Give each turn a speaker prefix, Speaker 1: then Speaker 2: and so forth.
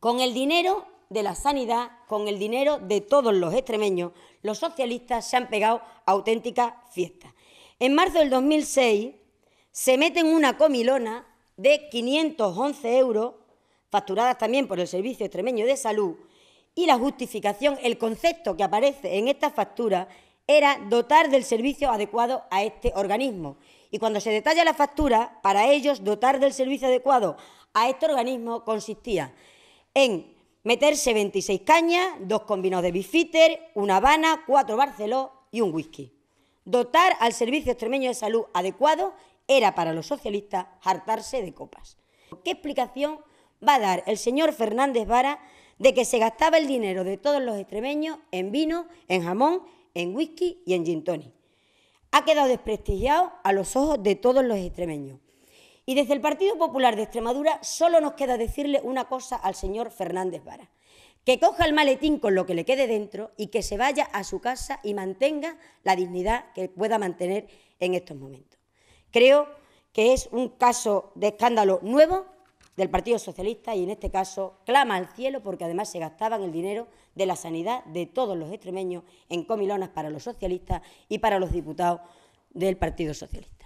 Speaker 1: Con el dinero de la sanidad, con el dinero de todos los extremeños, los socialistas se han pegado auténticas fiestas. En marzo del 2006 se meten una comilona de 511 euros, facturadas también por el Servicio Extremeño de Salud, y la justificación, el concepto que aparece en esta factura era dotar del servicio adecuado a este organismo. Y cuando se detalla la factura, para ellos dotar del servicio adecuado a este organismo consistía en meterse 26 cañas, dos combinados de bifiter, una habana, cuatro barceló y un whisky. Dotar al servicio extremeño de salud adecuado era para los socialistas hartarse de copas. ¿Qué explicación va a dar el señor Fernández Vara de que se gastaba el dinero de todos los extremeños en vino, en jamón, en whisky y en gin Ha quedado desprestigiado a los ojos de todos los extremeños. Y desde el Partido Popular de Extremadura solo nos queda decirle una cosa al señor Fernández Vara, que coja el maletín con lo que le quede dentro y que se vaya a su casa y mantenga la dignidad que pueda mantener en estos momentos. Creo que es un caso de escándalo nuevo del Partido Socialista y en este caso clama al cielo porque además se gastaban el dinero de la sanidad de todos los extremeños en comilonas para los socialistas y para los diputados del Partido Socialista.